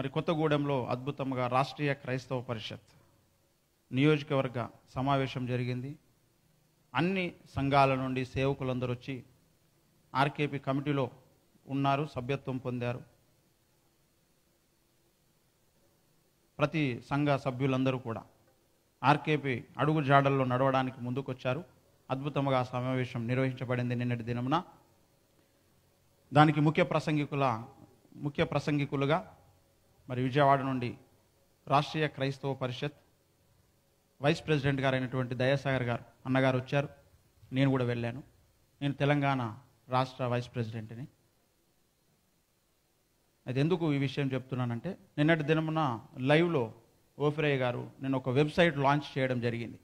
మరి కొత్తగూడెంలో అద్భుతంగా రాష్ట్రీయ క్రైస్తవ పరిషత్ నియోజకవర్గ సమావేశం జరిగింది అన్ని సంఘాల నుండి సేవకులందరూ వచ్చి ఆర్కేపి కమిటీలో ఉన్నారు సభ్యత్వం పొందారు ప్రతి సంఘ సభ్యులందరూ కూడా ఆర్కేపీ అడుగు జాడల్లో నడవడానికి ముందుకొచ్చారు అద్భుతంగా సమావేశం నిర్వహించబడింది నిన్నటి దినమున దానికి ముఖ్య ప్రసంగికుల ముఖ్య ప్రసంగికులుగా మరి విజయవాడ నుండి రాష్ట్రీయ క్రైస్తవ పరిషత్ వైస్ ప్రెసిడెంట్ గారైనటువంటి దయాసాగర్ గారు అన్నగారు వచ్చారు నేను కూడా వెళ్ళాను నేను తెలంగాణ రాష్ట్ర వైస్ ప్రెసిడెంట్ని అయితే ఎందుకు ఈ విషయం చెప్తున్నానంటే నిన్నటి దినమున లైవ్లో ఓఫ్రేయ గారు నేను ఒక వెబ్సైట్ లాంచ్ చేయడం జరిగింది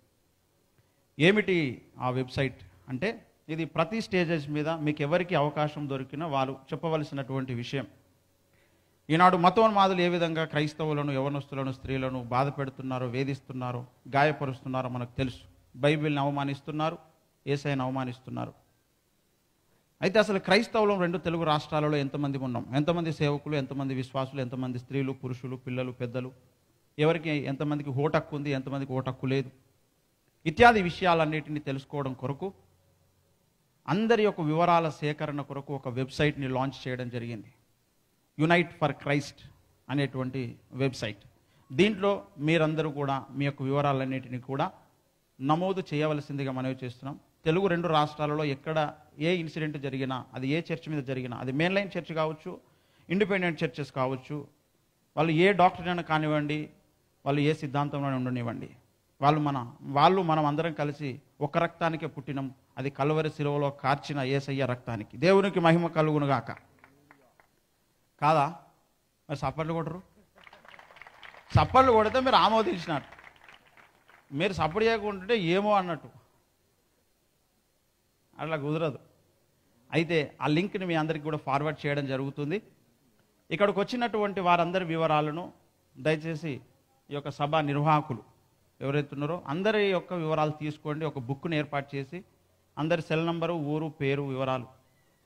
ఏమిటి ఆ వెబ్సైట్ అంటే ఇది ప్రతి స్టేజెస్ మీద మీకు ఎవరికి అవకాశం దొరికినా వాళ్ళు చెప్పవలసినటువంటి విషయం ఈనాడు మతోన్మాదులు ఏ విధంగా క్రైస్తవులను యవనస్తులను స్త్రీలను బాధ పెడుతున్నారో వేధిస్తున్నారో గాయపరుస్తున్నారో మనకు తెలుసు బైబిల్ని అవమానిస్తున్నారు ఏసైని అవమానిస్తున్నారు అయితే అసలు క్రైస్తవులం రెండు తెలుగు రాష్ట్రాలలో ఎంతమంది ఉన్నాం ఎంతమంది సేవకులు ఎంతమంది విశ్వాసులు ఎంతమంది స్త్రీలు పురుషులు పిల్లలు పెద్దలు ఎవరికి ఎంతమందికి ఓటక్కు ఉంది ఎంతమందికి ఓటక్కు లేదు ఇత్యాది విషయాలన్నిటిని తెలుసుకోవడం కొరకు అందరి యొక్క వివరాల సేకరణ కొరకు ఒక వెబ్సైట్ని లాంచ్ చేయడం జరిగింది యునైట్ ఫర్ క్రైస్ట్ అనేటువంటి వెబ్సైట్ దీంట్లో మీరందరూ కూడా మీ యొక్క వివరాలన్నింటినీ కూడా నమోదు చేయవలసిందిగా మనవి చేస్తున్నాం తెలుగు రెండు రాష్ట్రాలలో ఎక్కడ ఏ ఇన్సిడెంట్ జరిగినా అది ఏ చర్చ్ మీద జరిగినా అది మెయిన్ లైన్ చర్చ్ కావచ్చు ఇండిపెండెంట్ చర్చెస్ కావచ్చు వాళ్ళు ఏ డాక్టర్ అయినా కానివ్వండి వాళ్ళు ఏ సిద్ధాంతంలోనే ఉండనివ్వండి వాళ్ళు మన వాళ్ళు మనం అందరం కలిసి ఒక రక్తానికే పుట్టినం అది కలువరి శిలువలో కార్చిన ఏసయ్య రక్తానికి దేవునికి మహిమ కలుగునుగాక కాదా మరి సప్పర్లు కొట్టరు సప్పర్లు కొడితే మీరు ఆమోదించినట్టు మీరు సప్పుడు చేయకుంటుంటే ఏమో అన్నట్టు అట్లా కుదరదు అయితే ఆ లింక్ని మీ అందరికి కూడా ఫార్వర్డ్ చేయడం జరుగుతుంది ఇక్కడికి వచ్చినటువంటి వారందరి వివరాలను దయచేసి ఈ యొక్క సభ నిర్వాహకులు ఎవరైతున్నారో అందరి యొక్క వివరాలు తీసుకోండి ఒక బుక్ను ఏర్పాటు చేసి అందరి సెల్ నంబరు ఊరు పేరు వివరాలు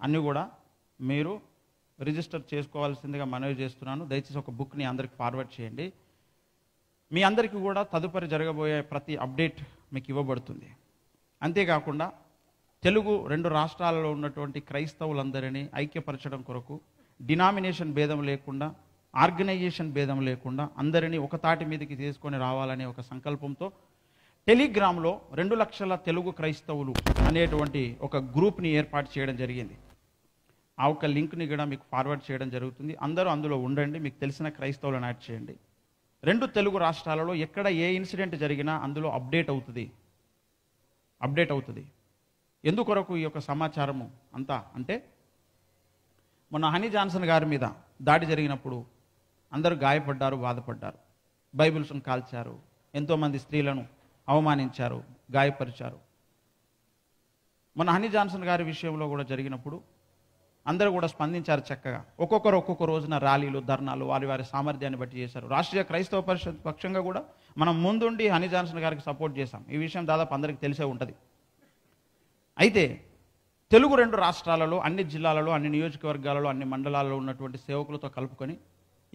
అన్నీ కూడా మీరు రిజిస్టర్ చేసుకోవాల్సిందిగా మనవి చేస్తున్నాను దయచేసి ఒక బుక్ని అందరికి ఫార్వర్డ్ చేయండి మీ అందరికీ కూడా తదుపరి జరగబోయే ప్రతి అప్డేట్ మీకు ఇవ్వబడుతుంది అంతేకాకుండా తెలుగు రెండు రాష్ట్రాలలో ఉన్నటువంటి క్రైస్తవులందరినీ ఐక్యపరచడం కొరకు డినామినేషన్ భేదం లేకుండా ఆర్గనైజేషన్ భేదం లేకుండా అందరినీ ఒక తాటి మీదకి తీసుకొని రావాలనే ఒక సంకల్పంతో టెలిగ్రామ్లో రెండు లక్షల తెలుగు క్రైస్తవులు అనేటువంటి ఒక గ్రూప్ని ఏర్పాటు చేయడం జరిగింది ఆ ఒక్క లింక్ని కూడా మీకు ఫార్వర్డ్ చేయడం జరుగుతుంది అందరూ అందులో ఉండండి మీకు తెలిసిన క్రైస్తవులను యాడ్ చేయండి రెండు తెలుగు రాష్ట్రాలలో ఎక్కడ ఏ ఇన్సిడెంట్ జరిగినా అందులో అప్డేట్ అవుతుంది అప్డేట్ అవుతుంది ఎందుకొరకు ఈ యొక్క సమాచారము అంతా అంటే మొన్న హనీ జాన్సన్ గారి మీద దాడి జరిగినప్పుడు అందరూ గాయపడ్డారు బాధపడ్డారు బైబిల్స్ను కాల్చారు ఎంతోమంది స్త్రీలను అవమానించారు గాయపరిచారు మన హనీ జాన్సన్ గారి విషయంలో కూడా జరిగినప్పుడు అందరూ కూడా స్పందించారు చక్కగా ఒక్కొక్కరు ఒక్కొక్క రోజున ర్యాలీలు ధర్నాలు వారి వారి సామర్థ్యాన్ని బట్టి చేశారు రాష్ట్రీయ క్రైస్తవ పరిషత్ పక్షంగా కూడా మనం ముందుండి హని జాన్సన్ గారికి సపోర్ట్ చేశాం ఈ విషయం దాదాపు అందరికీ తెలిసే ఉంటుంది అయితే తెలుగు రెండు రాష్ట్రాలలో అన్ని జిల్లాలలో అన్ని నియోజకవర్గాలలో అన్ని మండలాలలో ఉన్నటువంటి సేవకులతో కలుపుకొని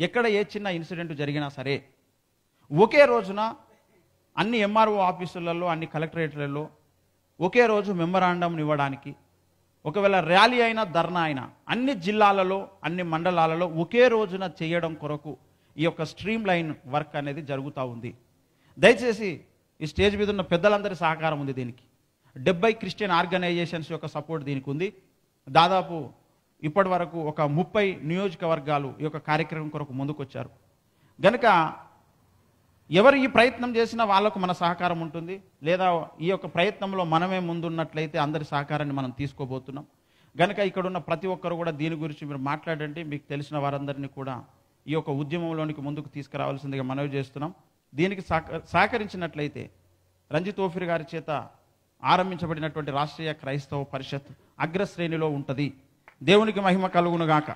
ఎక్కడ ఏ చిన్న ఇన్సిడెంట్ జరిగినా సరే ఒకే రోజున అన్ని ఎంఆర్ఓ ఆఫీసులలో అన్ని కలెక్టరేట్లలో ఒకే రోజు మెమరాండం ఇవ్వడానికి ఒకవేళ ర్యాలీ అయినా ధర్నా అయినా అన్ని జిల్లాలలో అన్ని మండలాలలో ఒకే రోజున చేయడం కొరకు ఈ యొక్క స్ట్రీమ్ లైన్ వర్క్ అనేది జరుగుతూ ఉంది దయచేసి ఈ స్టేజ్ మీద ఉన్న పెద్దలందరి సహకారం ఉంది దీనికి డెబ్బై క్రిస్టియన్ ఆర్గనైజేషన్స్ యొక్క సపోర్ట్ దీనికి ఉంది దాదాపు ఇప్పటి వరకు ఒక ముప్పై నియోజకవర్గాలు ఈ యొక్క కార్యక్రమం కొరకు ముందుకొచ్చారు గనక ఎవరు ఈ ప్రయత్నం చేసినా వాళ్ళకు మన సహకారం ఉంటుంది లేదా ఈ యొక్క ప్రయత్నంలో మనమే ముందున్నట్లయితే అందరి సహకారాన్ని మనం తీసుకోబోతున్నాం గనక ఇక్కడ ఉన్న ప్రతి ఒక్కరు కూడా దీని గురించి మీరు మాట్లాడండి మీకు తెలిసిన వారందరినీ కూడా ఈ యొక్క ఉద్యమంలోనికి ముందుకు తీసుకురావాల్సిందిగా మనవి చేస్తున్నాం దీనికి సహకరించినట్లయితే రంజిత్ ఓఫిర్ గారి చేత ఆరంభించబడినటువంటి రాష్ట్రీయ క్రైస్తవ పరిషత్ అగ్రశ్రేణిలో ఉంటుంది దేవునికి మహిమ కలుగునుగాక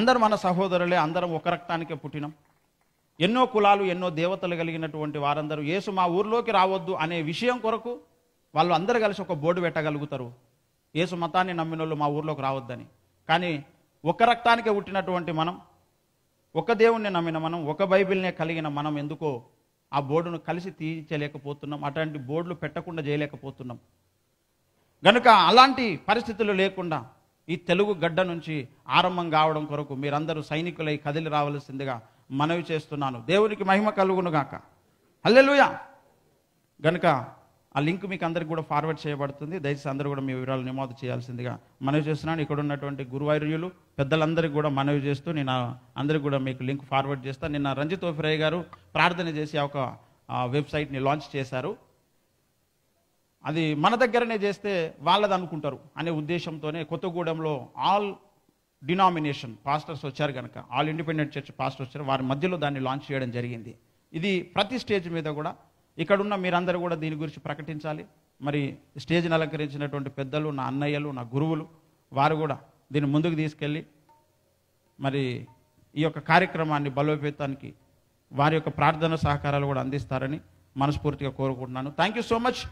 అందరు మన సహోదరులే అందరం ఒక రక్తానికే పుట్టినాం ఎన్నో కులాలు ఎన్నో దేవతలు కలిగినటువంటి వారందరూ యేసు మా ఊర్లోకి రావద్దు అనే విషయం కొరకు వాళ్ళు అందరు కలిసి ఒక బోర్డు పెట్టగలుగుతారు యేసు మతాన్ని నమ్మిన మా ఊర్లోకి రావద్దని కానీ ఒక రక్తానికే పుట్టినటువంటి మనం ఒక దేవుణ్ణి నమ్మిన మనం ఒక బైబిల్నే కలిగిన మనం ఎందుకో ఆ బోర్డును కలిసి తీర్చలేకపోతున్నాం అటువంటి బోర్డులు పెట్టకుండా చేయలేకపోతున్నాం గనుక అలాంటి పరిస్థితులు లేకుండా ఈ తెలుగు గడ్డ నుంచి ఆరంభం కావడం కొరకు మీరందరూ సైనికులై కదిలి రావాల్సిందిగా మనవి చేస్తున్నాను దేవునికి మహిమ కలుగును గాక హల్లెలుయా గనుక ఆ లింక్ మీకు అందరికి కూడా ఫార్వర్డ్ చేయబడుతుంది దయచేసి అందరూ కూడా మీ వివరాలు నమోదు చేయాల్సిందిగా మనవి చేస్తున్నాను ఇక్కడ ఉన్నటువంటి గురువార్యులు పెద్దలందరికీ కూడా మనవి చేస్తూ నేను అందరికీ కూడా మీకు లింక్ ఫార్వర్డ్ చేస్తాను నిన్న రంజిత్ ఓఫిరయ్య గారు ప్రార్థన చేసి ఒక వెబ్సైట్ని లాంచ్ చేశారు అది మన దగ్గరనే చేస్తే వాళ్ళది అనుకుంటారు అనే ఉద్దేశంతోనే కొత్తగూడెంలో ఆల్ డినామినేషన్ పాస్టర్స్ వచ్చారు కనుక ఆల్ ఇండిపెండెంట్ చర్చ్ పాస్టర్ వచ్చారు వారి మధ్యలో దాన్ని లాంచ్ చేయడం జరిగింది ఇది ప్రతి స్టేజ్ మీద కూడా ఇక్కడున్న మీరందరూ కూడా దీని గురించి ప్రకటించాలి మరి స్టేజ్ని అలంకరించినటువంటి పెద్దలు నా అన్నయ్యలు నా గురువులు వారు కూడా దీన్ని ముందుకు తీసుకెళ్ళి మరి ఈ యొక్క కార్యక్రమాన్ని బలోపేతానికి వారి యొక్క ప్రార్థన సహకారాలు కూడా అందిస్తారని మనస్ఫూర్తిగా కోరుకుంటున్నాను థ్యాంక్ యూ సో మచ్